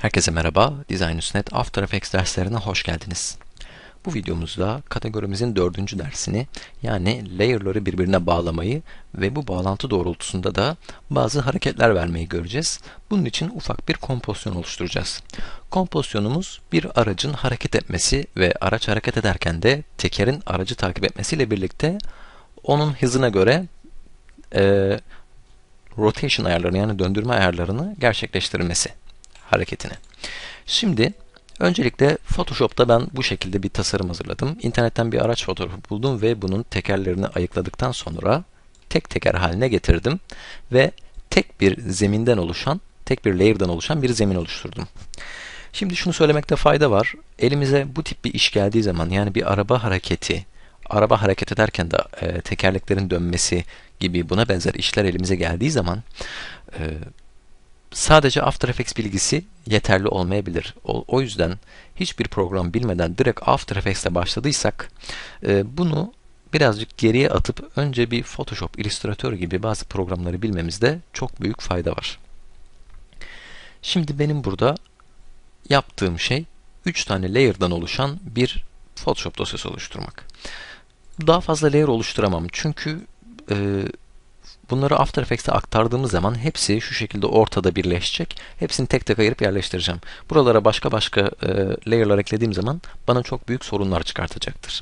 Herkese merhaba, Design.net After Effects derslerine hoş geldiniz. Bu videomuzda kategorimizin dördüncü dersini yani layer'ları birbirine bağlamayı ve bu bağlantı doğrultusunda da bazı hareketler vermeyi göreceğiz. Bunun için ufak bir kompozisyon oluşturacağız. Kompozisyonumuz bir aracın hareket etmesi ve araç hareket ederken de tekerin aracı takip etmesiyle birlikte onun hızına göre e, rotation ayarlarını yani döndürme ayarlarını gerçekleştirmesi hareketini. Şimdi öncelikle Photoshop'ta ben bu şekilde bir tasarım hazırladım. İnternetten bir araç fotoğrafı buldum ve bunun tekerlerini ayıkladıktan sonra tek teker haline getirdim ve tek bir zeminden oluşan, tek bir layer'dan oluşan bir zemin oluşturdum. Şimdi şunu söylemekte fayda var. Elimize bu tip bir iş geldiği zaman yani bir araba hareketi, araba hareket ederken de e, tekerleklerin dönmesi gibi buna benzer işler elimize geldiği zaman e, sadece After Effects bilgisi yeterli olmayabilir. O, o yüzden hiçbir program bilmeden direkt After Effects ile başladıysak e, bunu birazcık geriye atıp önce bir Photoshop, Illustrator gibi bazı programları bilmemizde çok büyük fayda var. Şimdi benim burada yaptığım şey 3 tane layer'dan oluşan bir Photoshop dosyası oluşturmak. Daha fazla layer oluşturamam çünkü e, Bunları After Effects'te aktardığımız zaman hepsi şu şekilde ortada birleşecek. Hepsini tek tek ayırıp yerleştireceğim. Buralara başka başka e, layer'lar eklediğim zaman bana çok büyük sorunlar çıkartacaktır.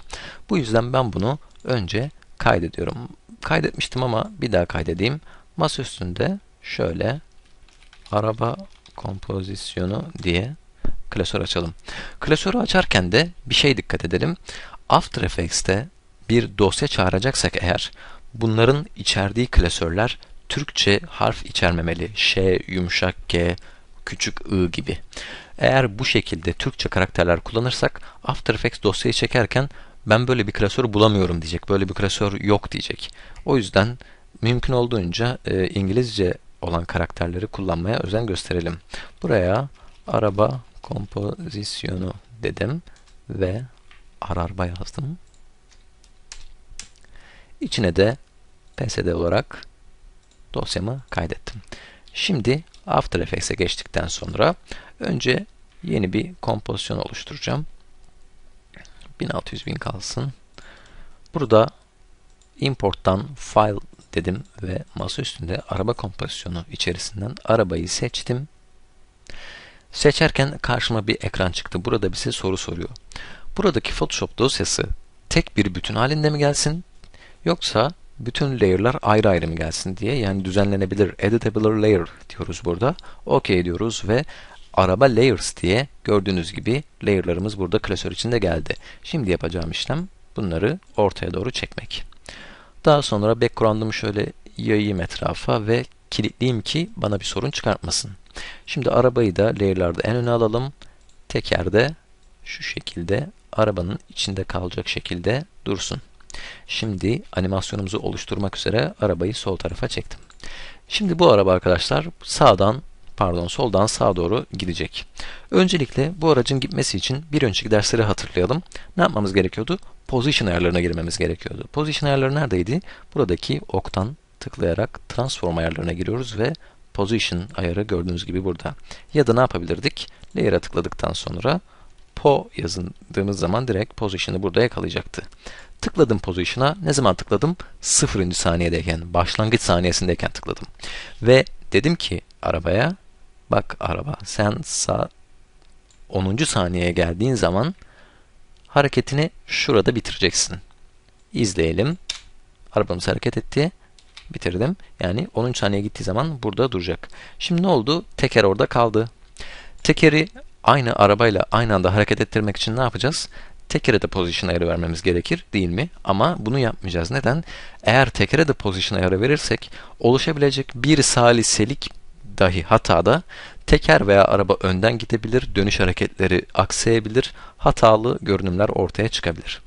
Bu yüzden ben bunu önce kaydediyorum. Kaydetmiştim ama bir daha kaydedeyim. Masa üstünde şöyle araba kompozisyonu diye klasör açalım. Klasörü açarken de bir şey dikkat edelim. After Effects'te bir dosya çağıracaksak eğer Bunların içerdiği klasörler Türkçe harf içermemeli. Ş, yumuşak G, küçük I gibi. Eğer bu şekilde Türkçe karakterler kullanırsak After Effects dosyayı çekerken ben böyle bir klasör bulamıyorum diyecek. Böyle bir klasör yok diyecek. O yüzden mümkün olduğunca e, İngilizce olan karakterleri kullanmaya özen gösterelim. Buraya araba kompozisyonu dedim ve Araba yazdım. İçine de PSD olarak dosyamı kaydettim. Şimdi After Effects'e geçtikten sonra önce yeni bir kompozisyon oluşturacağım. 1600 bin kalsın. Burada import'tan file dedim ve masa üstünde araba kompozisyonu içerisinden arabayı seçtim. Seçerken karşıma bir ekran çıktı. Burada bize soru soruyor. Buradaki Photoshop dosyası tek bir bütün halinde mi gelsin Yoksa bütün layer'lar ayrı ayrı mı gelsin diye yani düzenlenebilir editable layer diyoruz burada. okey diyoruz ve araba layers diye gördüğünüz gibi layer'larımız burada klasör içinde geldi. Şimdi yapacağım işlem bunları ortaya doğru çekmek. Daha sonra background'ımı şöyle yayayım etrafa ve kilitleyeyim ki bana bir sorun çıkartmasın. Şimdi arabayı da layer'larda en öne alalım. Tekerde şu şekilde arabanın içinde kalacak şekilde dursun. Şimdi animasyonumuzu oluşturmak üzere arabayı sol tarafa çektim. Şimdi bu araba arkadaşlar sağdan pardon soldan sağa doğru gidecek. Öncelikle bu aracın gitmesi için bir önceki dersleri hatırlayalım. Ne yapmamız gerekiyordu? Position ayarlarına girmemiz gerekiyordu. Position ayarları neredeydi? Buradaki oktan tıklayarak transform ayarlarına giriyoruz ve position ayarı gördüğünüz gibi burada. Ya da ne yapabilirdik? Layer'a tıkladıktan sonra po yazındığımız zaman direkt position'ı burada yakalayacaktı. Tıkladım position'a. Ne zaman tıkladım? 0. saniyedeyken, başlangıç saniyesindeyken tıkladım. Ve dedim ki arabaya bak araba sen sağ 10. saniyeye geldiğin zaman hareketini şurada bitireceksin. İzleyelim. Arabamız hareket etti. Bitirdim. Yani 10. saniye gittiği zaman burada duracak. Şimdi ne oldu? Teker orada kaldı. Tekeri aynı arabayla aynı anda hareket ettirmek için ne yapacağız? tekere de position ayarı vermemiz gerekir değil mi? Ama bunu yapmayacağız. Neden? Eğer tekere de position ayarı verirsek oluşabilecek bir saliselik dahi hatada teker veya araba önden gidebilir, dönüş hareketleri aksayabilir, hatalı görünümler ortaya çıkabilir.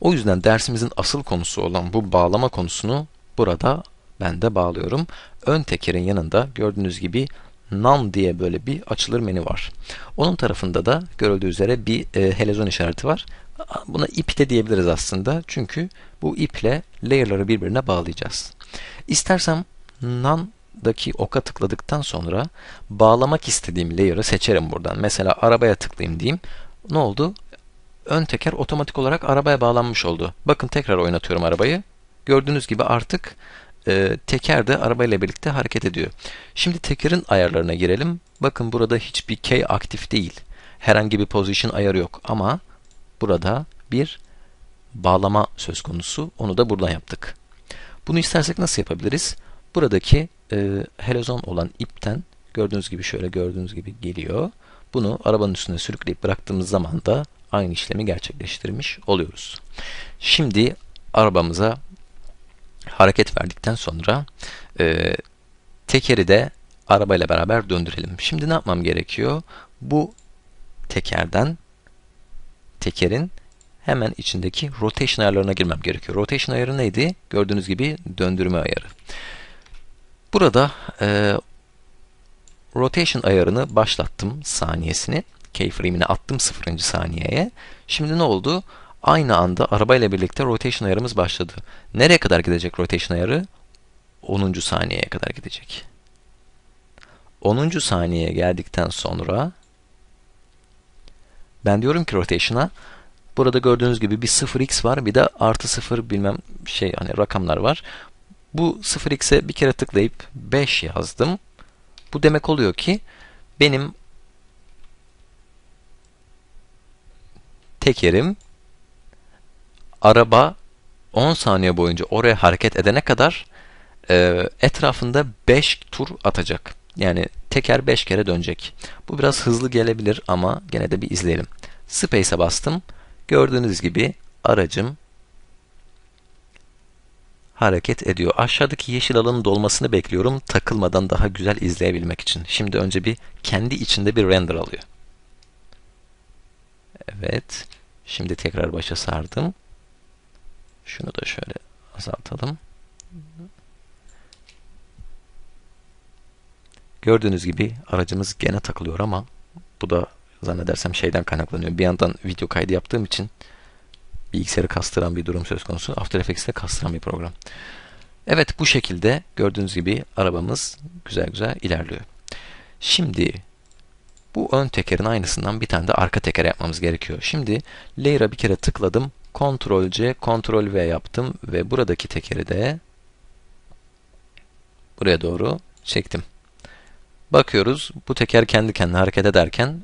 O yüzden dersimizin asıl konusu olan bu bağlama konusunu burada ben de bağlıyorum. Ön tekerin yanında gördüğünüz gibi Nan diye böyle bir açılır menü var. Onun tarafında da görüldüğü üzere bir e, helezon işareti var. Buna ip de diyebiliriz aslında. Çünkü bu iple layer'ları birbirine bağlayacağız. İstersem Nan'daki oka tıkladıktan sonra bağlamak istediğim layer'ı seçerim buradan. Mesela arabaya tıklayayım diyeyim. Ne oldu? Ön teker otomatik olarak arabaya bağlanmış oldu. Bakın tekrar oynatıyorum arabayı. Gördüğünüz gibi artık e, teker de arabayla birlikte hareket ediyor. Şimdi tekerin ayarlarına girelim. Bakın burada hiçbir key aktif değil. Herhangi bir position ayarı yok ama burada bir bağlama söz konusu. Onu da buradan yaptık. Bunu istersek nasıl yapabiliriz? Buradaki e, helozon olan ipten gördüğünüz gibi şöyle gördüğünüz gibi geliyor. Bunu arabanın üstüne sürükleyip bıraktığımız zaman da aynı işlemi gerçekleştirmiş oluyoruz. Şimdi arabamıza hareket verdikten sonra e, tekeri de arabayla beraber döndürelim. Şimdi ne yapmam gerekiyor? Bu tekerden tekerin hemen içindeki rotation ayarlarına girmem gerekiyor. Rotation ayarı neydi? Gördüğünüz gibi döndürme ayarı. Burada e, rotation ayarını başlattım saniyesini. Keyframe'ini attım 0. saniyeye. Şimdi ne oldu? Aynı anda arabayla birlikte rotation ayarımız başladı. Nereye kadar gidecek rotation ayarı? 10. saniyeye kadar gidecek. 10. saniyeye geldikten sonra ben diyorum ki rotation'a burada gördüğünüz gibi bir 0x var bir de artı 0 bilmem şey hani rakamlar var. Bu 0x'e bir kere tıklayıp 5 yazdım. Bu demek oluyor ki benim tekerim araba 10 saniye boyunca oraya hareket edene kadar e, etrafında 5 tur atacak. Yani teker 5 kere dönecek. Bu biraz hızlı gelebilir ama gene de bir izleyelim. Space'e bastım. Gördüğünüz gibi aracım hareket ediyor. Aşağıdaki yeşil alanın dolmasını bekliyorum takılmadan daha güzel izleyebilmek için. Şimdi önce bir kendi içinde bir render alıyor. Evet. Şimdi tekrar başa sardım. Şunu da şöyle azaltalım. Gördüğünüz gibi aracımız gene takılıyor ama bu da zannedersem şeyden kaynaklanıyor. Bir yandan video kaydı yaptığım için bilgisayarı kastıran bir durum söz konusu. After Effects'te kastıran bir program. Evet bu şekilde gördüğünüz gibi arabamız güzel güzel ilerliyor. Şimdi bu ön tekerin aynısından bir tane de arka teker yapmamız gerekiyor. Şimdi layer'a bir kere tıkladım. Ctrl C, Ctrl V yaptım ve buradaki tekeri de buraya doğru çektim. Bakıyoruz bu teker kendi kendine hareket ederken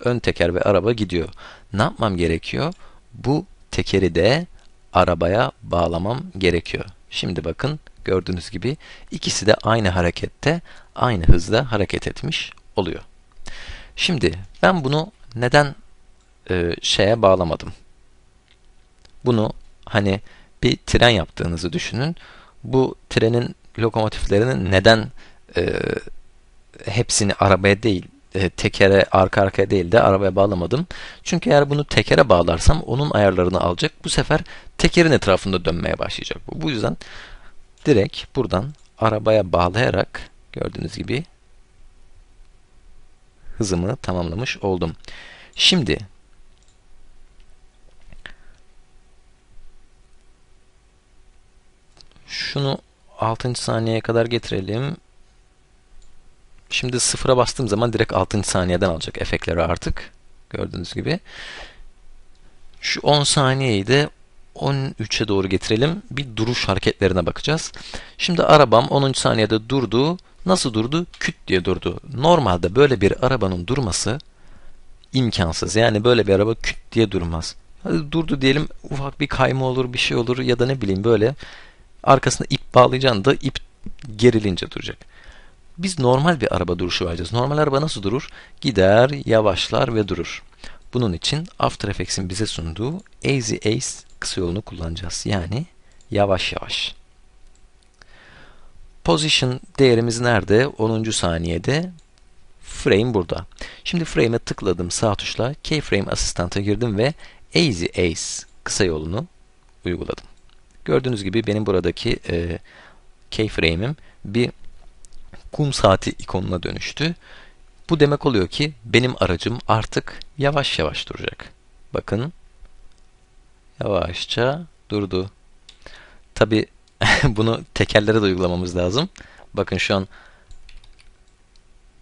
ön teker ve araba gidiyor. Ne yapmam gerekiyor? Bu tekeri de arabaya bağlamam gerekiyor. Şimdi bakın gördüğünüz gibi ikisi de aynı harekette, aynı hızda hareket etmiş oluyor. Şimdi ben bunu neden e, şeye bağlamadım? Bunu hani bir tren yaptığınızı düşünün. Bu trenin lokomotiflerinin neden e, hepsini arabaya değil e, tekere arka arkaya değil de arabaya bağlamadım. Çünkü eğer bunu tekere bağlarsam onun ayarlarını alacak. Bu sefer tekerin etrafında dönmeye başlayacak. Bu, bu yüzden direkt buradan arabaya bağlayarak gördüğünüz gibi hızımı tamamlamış oldum. Şimdi Şunu 6. saniyeye kadar getirelim. Şimdi sıfıra bastığım zaman direkt 6. saniyeden alacak efektleri artık. Gördüğünüz gibi. Şu 10 saniyeyi de 13'e doğru getirelim. Bir duruş hareketlerine bakacağız. Şimdi arabam 10. saniyede durdu. Nasıl durdu? Küt diye durdu. Normalde böyle bir arabanın durması imkansız. Yani böyle bir araba küt diye durmaz. Hadi durdu diyelim ufak bir kayma olur bir şey olur ya da ne bileyim böyle Arkasına ip bağlayacaksın da ip gerilince duracak. Biz normal bir araba duruşu vereceğiz. Normal araba nasıl durur? Gider, yavaşlar ve durur. Bunun için After Effects'in bize sunduğu Easy Ace kısa yolunu kullanacağız. Yani yavaş yavaş. Position değerimiz nerede? 10. saniyede. Frame burada. Şimdi frame'e tıkladım sağ tuşla. Keyframe asistanta girdim ve Easy Ace kısa yolunu uyguladım. Gördüğünüz gibi benim buradaki e, keyframe'im bir kum saati ikonuna dönüştü. Bu demek oluyor ki benim aracım artık yavaş yavaş duracak. Bakın yavaşça durdu. Tabi bunu tekerlere de uygulamamız lazım. Bakın şu an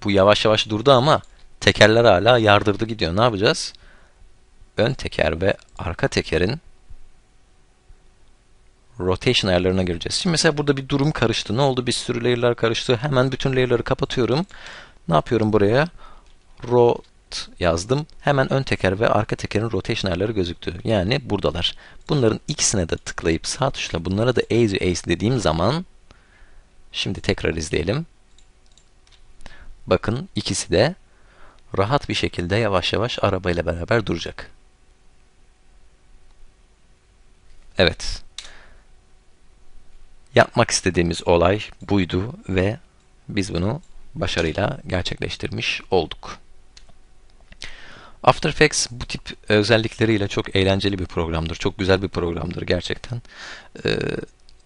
bu yavaş yavaş durdu ama tekerler hala yardırdı gidiyor. Ne yapacağız? Ön teker ve arka tekerin rotation ayarlarına gireceğiz. Şimdi mesela burada bir durum karıştı. Ne oldu? Bir sürü layer'lar karıştı. Hemen bütün layer'ları kapatıyorum. Ne yapıyorum buraya? Rot yazdım. Hemen ön teker ve arka tekerin rotation ayarları gözüktü. Yani buradalar. Bunların ikisine de tıklayıp sağ tuşla bunlara da ease ease dediğim zaman şimdi tekrar izleyelim. Bakın ikisi de rahat bir şekilde yavaş yavaş arabayla beraber duracak. Evet. Yapmak istediğimiz olay buydu ve biz bunu başarıyla gerçekleştirmiş olduk. After Effects bu tip özellikleriyle çok eğlenceli bir programdır. Çok güzel bir programdır gerçekten. Ee,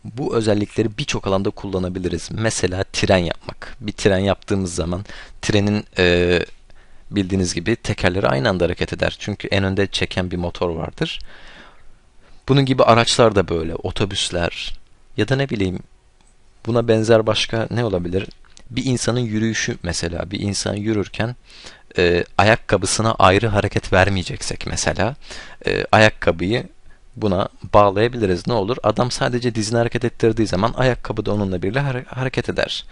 bu özellikleri birçok alanda kullanabiliriz. Mesela tren yapmak. Bir tren yaptığımız zaman trenin e, bildiğiniz gibi tekerleri aynı anda hareket eder. Çünkü en önde çeken bir motor vardır. Bunun gibi araçlar da böyle. Otobüsler, ya da ne bileyim buna benzer başka ne olabilir? Bir insanın yürüyüşü mesela bir insan yürürken e, ayakkabısına ayrı hareket vermeyeceksek mesela e, ayakkabıyı buna bağlayabiliriz. Ne olur? Adam sadece dizini hareket ettirdiği zaman ayakkabı da onunla birlikte hareket eder.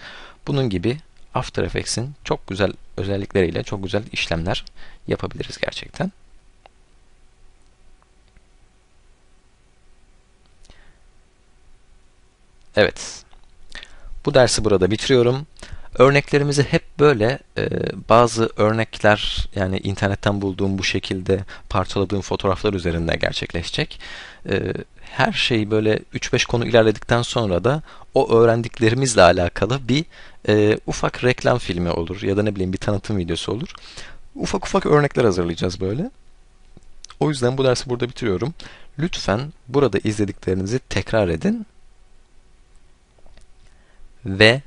Bunun gibi After Effects'in çok güzel özellikleriyle çok güzel işlemler yapabiliriz gerçekten. Evet. Bu dersi burada bitiriyorum. Örneklerimizi hep böyle e, bazı örnekler yani internetten bulduğum bu şekilde parçaladığım fotoğraflar üzerinde gerçekleşecek. E, her şeyi böyle 3-5 konu ilerledikten sonra da o öğrendiklerimizle alakalı bir e, ufak reklam filmi olur ya da ne bileyim bir tanıtım videosu olur. Ufak ufak örnekler hazırlayacağız böyle. O yüzden bu dersi burada bitiriyorum. Lütfen burada izlediklerinizi tekrar edin ve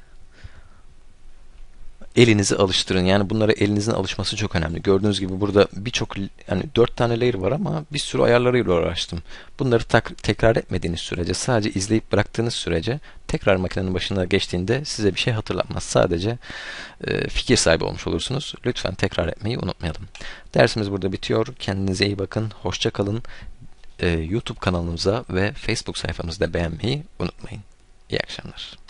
elinizi alıştırın. Yani bunlara elinizin alışması çok önemli. Gördüğünüz gibi burada birçok yani 4 tane layer var ama bir sürü ayarlarıyla uğraştım. Bunları tak, tekrar etmediğiniz sürece sadece izleyip bıraktığınız sürece tekrar makinenin başına geçtiğinde size bir şey hatırlatmaz. Sadece e, fikir sahibi olmuş olursunuz. Lütfen tekrar etmeyi unutmayalım. Dersimiz burada bitiyor. Kendinize iyi bakın. Hoşça kalın. E, YouTube kanalımıza ve Facebook sayfamızda beğenmeyi unutmayın. İyi akşamlar.